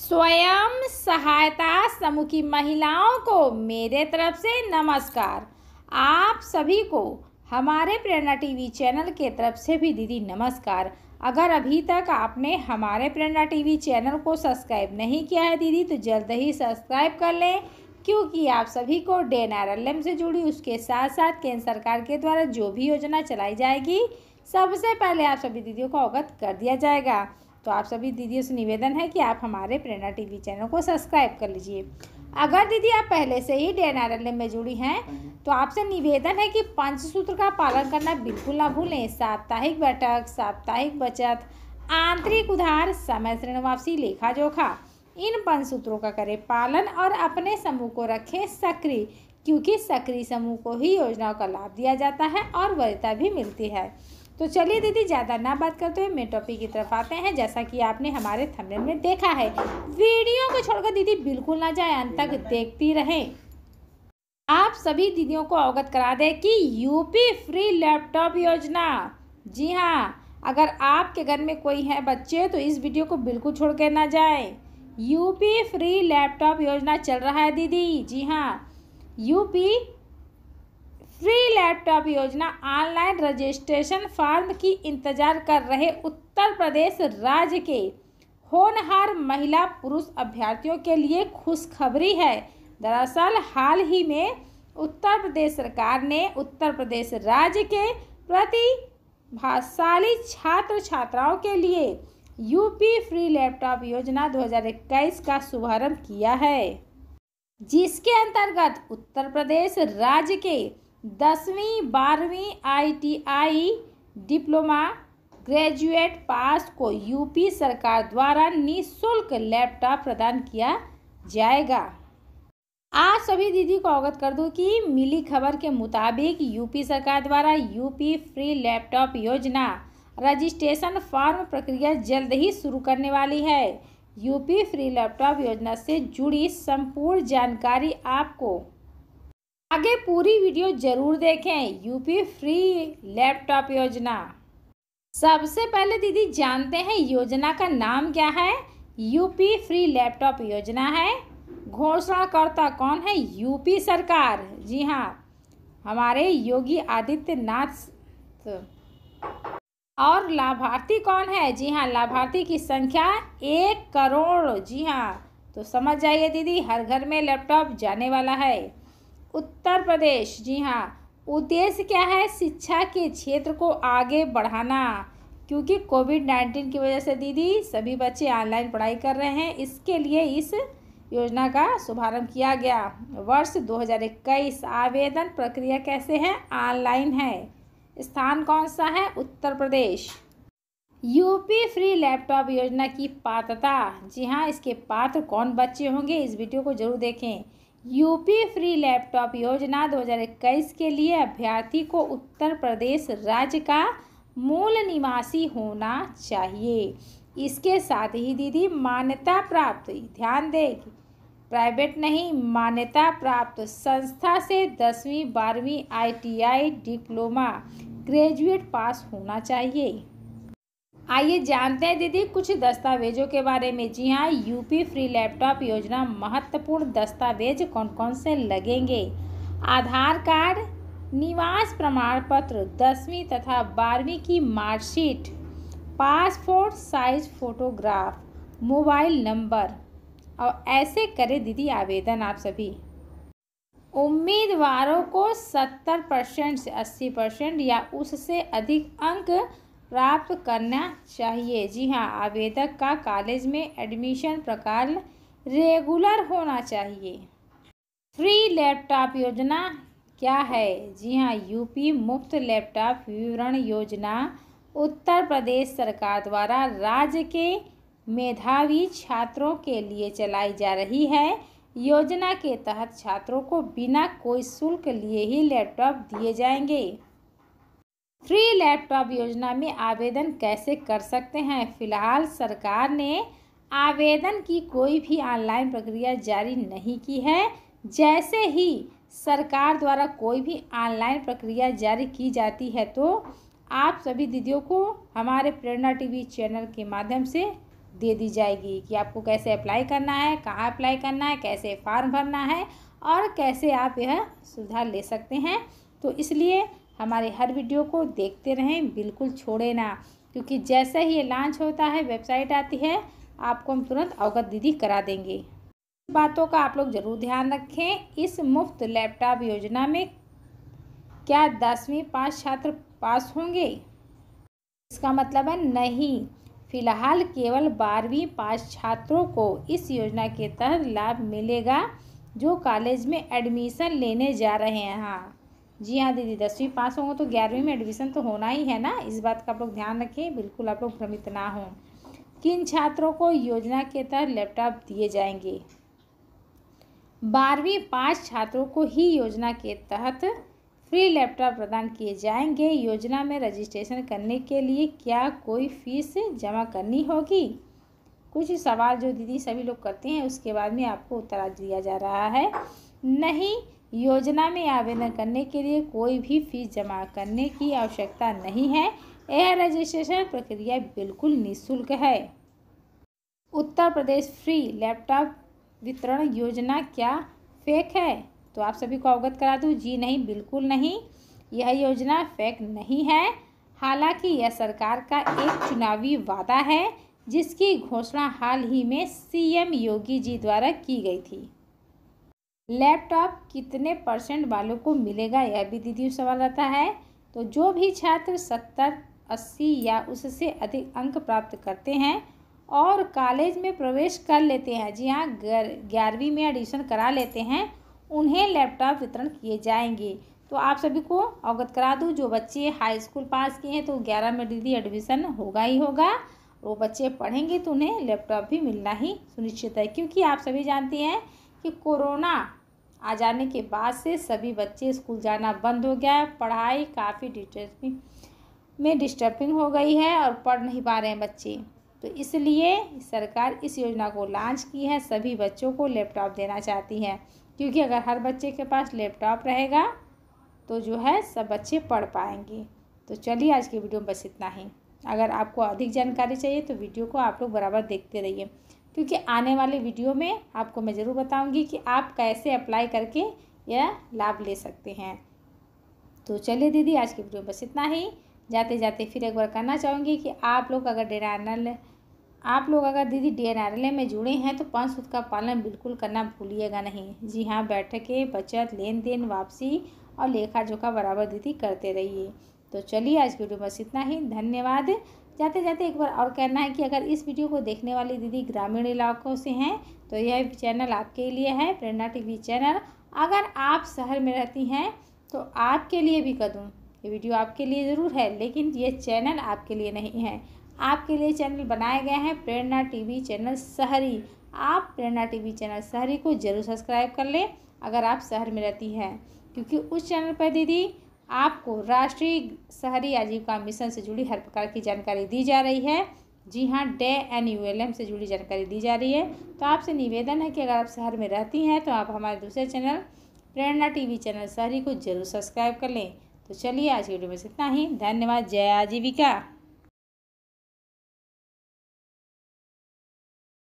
स्वयं सहायता समूह की महिलाओं को मेरे तरफ से नमस्कार आप सभी को हमारे प्रेरणा टीवी चैनल के तरफ से भी दीदी नमस्कार अगर अभी तक आपने हमारे प्रेरणा टीवी चैनल को सब्सक्राइब नहीं किया है दीदी तो जल्द ही सब्सक्राइब कर लें क्योंकि आप सभी को डेन आर से जुड़ी उसके साथ साथ केंद्र सरकार के द्वारा जो भी योजना चलाई जाएगी सबसे पहले आप सभी दीदियों को अवगत कर दिया जाएगा तो आप सभी दीदियों से निवेदन है कि आप हमारे प्रेरणा टीवी चैनल को सब्सक्राइब कर लीजिए अगर दीदी आप पहले से ही डी में जुड़ी हैं तो आपसे निवेदन है कि पंचसूत्र का पालन करना बिल्कुल ना भूलें साप्ताहिक बैठक साप्ताहिक बचत आंतरिक उधार समय ऋण वापसी लेखा जोखा इन पंच सूत्रों का करें पालन और अपने समूह को रखें सक्रिय क्योंकि सक्रिय समूह को ही योजनाओं का लाभ दिया जाता है और वैधता भी मिलती है तो चलिए दीदी ज़्यादा ना बात करते हुए मेन टॉपिक की तरफ आते हैं जैसा कि आपने हमारे थंबनेल में देखा है वीडियो को छोड़कर दीदी बिल्कुल ना जाए अंत तक देखती रहें आप सभी दीदियों को अवगत करा दें कि यूपी फ्री लैपटॉप योजना जी हाँ अगर आपके घर में कोई है बच्चे तो इस वीडियो को बिल्कुल छोड़ के ना जाए यूपी फ्री लैपटॉप योजना चल रहा है दीदी जी हाँ यूपी लैपटॉप योजना ऑनलाइन रजिस्ट्रेशन फॉर्म की इंतजार कर रहे उत्तर प्रदेश राज्य के होनहार महिला पुरुष अभ्यर्थियों के लिए खुशखबरी है दरअसल हाल ही में उत्तर प्रदेश सरकार ने उत्तर प्रदेश राज्य के प्रति भाषाली छात्र छात्राओं के लिए यूपी फ्री लैपटॉप योजना 2021 का शुभारंभ किया है जिसके अंतर्गत उत्तर प्रदेश राज्य के दसवीं बारहवीं आईटीआई डिप्लोमा ग्रेजुएट पास को यूपी सरकार द्वारा निःशुल्क लैपटॉप प्रदान किया जाएगा आज सभी दीदी को अवगत कर दूं कि मिली खबर के मुताबिक यूपी सरकार द्वारा यूपी फ्री लैपटॉप योजना रजिस्ट्रेशन फॉर्म प्रक्रिया जल्द ही शुरू करने वाली है यूपी फ्री लैपटॉप योजना से जुड़ी संपूर्ण जानकारी आपको आगे पूरी वीडियो जरूर देखें यूपी फ्री लैपटॉप योजना सबसे पहले दीदी जानते हैं योजना का नाम क्या है यूपी फ्री लैपटॉप योजना है घोषणाकर्ता कौन है यूपी सरकार जी हाँ हमारे योगी आदित्यनाथ और लाभार्थी कौन है जी हाँ लाभार्थी की संख्या एक करोड़ जी हाँ तो समझ जाइए दीदी हर घर में लैपटॉप जाने वाला है उत्तर प्रदेश जी हाँ उद्देश्य क्या है शिक्षा के क्षेत्र को आगे बढ़ाना क्योंकि कोविड नाइन्टीन की वजह से दीदी सभी बच्चे ऑनलाइन पढ़ाई कर रहे हैं इसके लिए इस योजना का शुभारंभ किया गया वर्ष 2021 आवेदन प्रक्रिया कैसे है ऑनलाइन है स्थान कौन सा है Uttar Pradesh UP free laptop योजना की पात्रता जी हाँ इसके पात्र कौन बच्चे होंगे इस वीडियो को जरूर देखें यूपी फ्री लैपटॉप योजना 2021 के लिए अभ्यर्थी को उत्तर प्रदेश राज्य का मूल निवासी होना चाहिए इसके साथ ही दीदी मान्यता प्राप्त ध्यान देगी प्राइवेट नहीं मान्यता प्राप्त संस्था से दसवीं बारहवीं आईटीआई डिप्लोमा ग्रेजुएट पास होना चाहिए आइए जानते हैं दीदी कुछ दस्तावेजों के बारे में जी हाँ यूपी फ्री लैपटॉप योजना महत्वपूर्ण दस्तावेज कौन कौन से लगेंगे आधार कार्ड निवास प्रमाण पत्र दसवीं तथा बारहवीं की marksheet passport size photograph mobile number और ऐसे करें दीदी आवेदन आप सभी उम्मीदवारों को सत्तर परसेंट से अस्सी परसेंट या उससे अधिक अंक प्राप्त करना चाहिए जी हाँ आवेदक का कॉलेज में एडमिशन प्रकार रेगुलर होना चाहिए फ्री लैपटॉप योजना क्या है जी हाँ यूपी मुफ्त लैपटॉप विवरण योजना उत्तर प्रदेश सरकार द्वारा राज्य के मेधावी छात्रों के लिए चलाई जा रही है योजना के तहत छात्रों को बिना कोई शुल्क लिए ही लैपटॉप दिए जाएंगे फ्री लैपटॉप योजना में आवेदन कैसे कर सकते हैं फिलहाल सरकार ने आवेदन की कोई भी ऑनलाइन प्रक्रिया जारी नहीं की है जैसे ही सरकार द्वारा कोई भी ऑनलाइन प्रक्रिया जारी की जाती है तो आप सभी दीदियों को हमारे प्रेरणा टीवी चैनल के माध्यम से दे दी जाएगी कि आपको कैसे अप्लाई करना है कहाँ अप्लाई करना है कैसे फॉर्म भरना है और कैसे आप यह सुविधा ले सकते हैं तो इसलिए हमारे हर वीडियो को देखते रहें बिल्कुल छोड़े ना क्योंकि जैसे ही ये लॉन्च होता है वेबसाइट आती है आपको हम तुरंत अवगत दीदी करा देंगे बातों का आप लोग ज़रूर ध्यान रखें इस मुफ्त लैपटॉप योजना में क्या दसवीं पास छात्र पास होंगे इसका मतलब है नहीं फिलहाल केवल बारहवीं पास छात्रों को इस योजना के तहत लाभ मिलेगा जो कॉलेज में एडमिशन लेने जा रहे हैं हाँ जी हाँ दीदी दसवीं पास होंगे तो ग्यारहवीं में एडमिशन तो होना ही है ना इस बात का आप लोग ध्यान रखें बिल्कुल आप लोग भ्रमित ना हों किन छात्रों को योजना के तहत लैपटॉप दिए जाएंगे बारहवीं पास छात्रों को ही योजना के तहत फ्री लैपटॉप प्रदान किए जाएंगे योजना में रजिस्ट्रेशन करने के लिए क्या कोई फीस जमा करनी होगी कुछ सवाल जो दीदी सभी लोग करते हैं उसके बाद में आपको उत्तर दिया जा रहा है नहीं योजना में आवेदन करने के लिए कोई भी फीस जमा करने की आवश्यकता नहीं है यह रजिस्ट्रेशन प्रक्रिया बिल्कुल निःशुल्क है उत्तर प्रदेश फ्री लैपटॉप वितरण योजना क्या फेक है तो आप सभी को अवगत करा दूँ जी नहीं बिल्कुल नहीं यह योजना फेक नहीं है हालांकि यह सरकार का एक चुनावी वादा है जिसकी घोषणा हाल ही में सीएम योगी जी द्वारा की गई थी लैपटॉप कितने परसेंट वालों को मिलेगा यह भी दीदी सवाल रहता है तो जो भी छात्र सत्तर अस्सी या उससे अधिक अंक प्राप्त करते हैं और कॉलेज में प्रवेश कर लेते हैं जी हाँ ग्यारहवीं में एडमिशन करा लेते हैं उन्हें लैपटॉप वितरण किए जाएंगे तो आप सभी को अवगत करा दूँ जो बच्चे हाई स्कूल पास किए हैं तो ग्यारह में दीदी एडमिशन होगा ही होगा वो बच्चे पढ़ेंगे तो उन्हें लैपटॉप भी मिलना ही सुनिश्चित है क्योंकि आप सभी जानती हैं कि कोरोना आ जाने के बाद से सभी बच्चे स्कूल जाना बंद हो गया है पढ़ाई काफ़ी डिस्टर्बिंग में डिस्टर्बिंग हो गई है और पढ़ नहीं पा रहे हैं बच्चे तो इसलिए सरकार इस योजना को लॉन्च की है सभी बच्चों को लैपटॉप देना चाहती है क्योंकि अगर हर बच्चे के पास लैपटॉप रहेगा तो जो है सब बच्चे पढ़ पाएंगे तो चलिए आज की वीडियो में बस इतना ही अगर आपको अधिक जानकारी चाहिए तो वीडियो को आप लोग बराबर देखते रहिए क्योंकि आने वाले वीडियो में आपको मैं ज़रूर बताऊंगी कि आप कैसे अप्लाई करके यह लाभ ले सकते हैं तो चलिए दीदी आज की वीडियो में बस इतना ही जाते जाते फिर एक बार कहना चाहूँगी कि आप लोग अगर डेरानल आप लोग अगर दीदी डी एन में जुड़े हैं तो पाँच सूद का पालन बिल्कुल करना भूलिएगा नहीं जी हाँ बैठकें बचत लेन देन वापसी और लेखा जोखा बराबर दीदी करते रहिए तो चलिए आज वीडियो बस इतना ही धन्यवाद जाते जाते एक बार और कहना है कि अगर इस वीडियो को देखने वाली दीदी ग्रामीण इलाकों से हैं तो यह चैनल आपके लिए है प्रेरणा टी चैनल अगर आप शहर में रहती हैं तो आपके लिए भी कदम ये वीडियो आपके लिए ज़रूर है लेकिन ये चैनल आपके लिए नहीं है आपके लिए चैनल बनाए गए हैं प्रेरणा टीवी चैनल शहरी आप प्रेरणा टीवी चैनल शहरी को जरूर सब्सक्राइब कर लें अगर आप शहर में रहती हैं क्योंकि उस चैनल पर दीदी आपको राष्ट्रीय शहरी आजीविका मिशन से जुड़ी हर प्रकार की जानकारी दी जा रही है जी हाँ DAY N U L M से जुड़ी जानकारी दी जा रही है तो आपसे निवेदन है कि अगर आप शहर में रहती हैं तो आप हमारे दूसरे चैनल प्रेरणा टीवी चैनल शहरी को जरूर सब्सक्राइब कर लें तो चलिए आज की वीडियो में इतना ही धन्यवाद जय आजीविका